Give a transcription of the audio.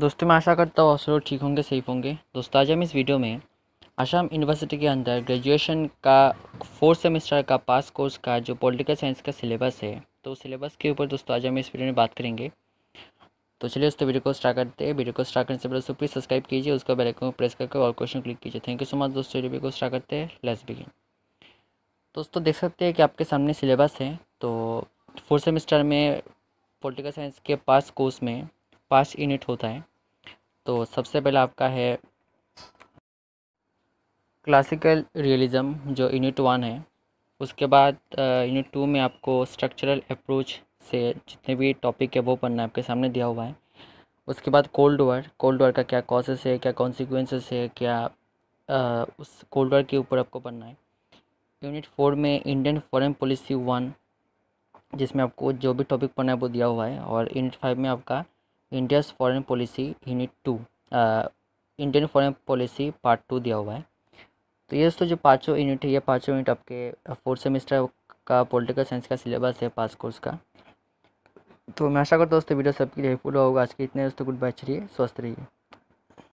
दोस्तों मैं आशा करता हूँ आप लोग ठीक होंगे सेफ होंगे दोस्तों आज हम इस वीडियो में आसाम यूनिवर्सिटी के अंदर ग्रेजुएशन का फोर्थ सेमेस्टर का पास कोर्स का जो पॉलिटिकल साइंस का सिलेबस है तो सिलेबस के ऊपर दोस्तों आज हम इस वीडियो में बात करेंगे तो चलिए दोस्तों वीडियो को स्टार्ट करते हैं वीडियो को स्टार्ट करने से पहले प्लीज़ सब्सक्राइब कीजिए उसका बेल आइकन प्रेस करके और क्वेश्चन क्लिक कीजिए थैंक यू सो मच दोस्तों वीडियो को स्टार्ट करते हैं लेट्स बिगिन दोस्तों देख सकते हैं कि आपके सामने सिलेबस है तो फोर्थ सेमेस्टर में पॉलिटिकल साइंस के पास कोर्स में पाँच यूनिट होता है तो सबसे पहला आपका है क्लासिकल रियलिज़म जो यूनिट वन है उसके बाद यूनिट टू में आपको स्ट्रक्चरल अप्रोच से जितने भी टॉपिक है वो पढ़ना है आपके सामने दिया हुआ है उसके बाद कोल्ड वॉर कोल्ड वॉर का क्या कॉजेस है क्या कॉन्सिक्वेंसेस है क्या आ, उस कोल्ड वॉर के ऊपर आपको पढ़ना है यूनिट फोर में इंडियन फॉरेन पॉलिसी वन जिसमें आपको जो भी टॉपिक पढ़ना है वो दिया हुआ है और यूनिट फाइव में आपका India's foreign policy unit two Indian foreign policy part two दिया हुआ है तो ये दोस्तों जो पाँचों यूनिट है ये पाँचों यूनिट आपके फोर्थ uh, सेमेस्टर का पॉलिटिकल साइंस का सिलेबस है पास कोर्स का तो मैं आशा करता हूँ दोस्तों वीडियो सबके लिए हेल्पफुल होगा आज के इतने दोस्तों गुड बाय चलिए स्वस्थ रहिए